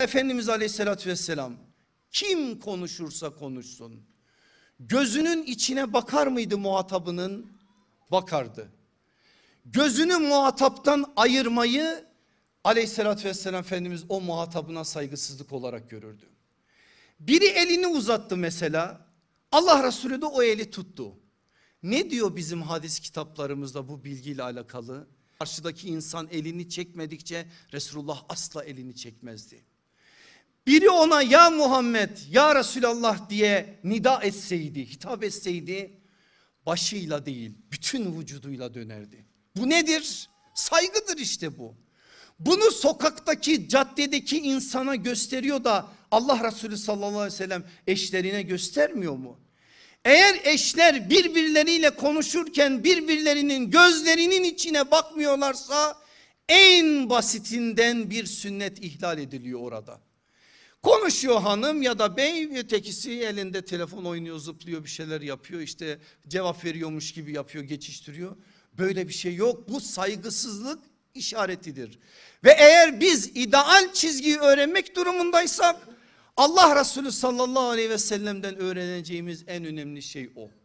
Efendimiz aleyhissalatü vesselam kim konuşursa konuşsun gözünün içine bakar mıydı muhatabının? Bakardı. Gözünü muhataptan ayırmayı aleyhissalatü vesselam Efendimiz o muhatabına saygısızlık olarak görürdü. Biri elini uzattı mesela Allah Resulü de o eli tuttu. Ne diyor bizim hadis kitaplarımızda bu bilgiyle alakalı? Karşıdaki insan elini çekmedikçe Resulullah asla elini çekmezdi. Biri ona ya Muhammed ya Resulallah diye nida etseydi hitap etseydi başıyla değil bütün vücuduyla dönerdi. Bu nedir? Saygıdır işte bu. Bunu sokaktaki caddedeki insana gösteriyor da Allah Resulü sallallahu aleyhi ve sellem eşlerine göstermiyor mu? Eğer eşler birbirleriyle konuşurken birbirlerinin gözlerinin içine bakmıyorlarsa en basitinden bir sünnet ihlal ediliyor orada. Konuşuyor hanım ya da bey ötekisi elinde telefon oynuyor zıplıyor bir şeyler yapıyor işte cevap veriyormuş gibi yapıyor geçiştiriyor. Böyle bir şey yok bu saygısızlık işaretidir. Ve eğer biz ideal çizgiyi öğrenmek durumundaysak Allah Resulü sallallahu aleyhi ve sellem'den öğreneceğimiz en önemli şey o.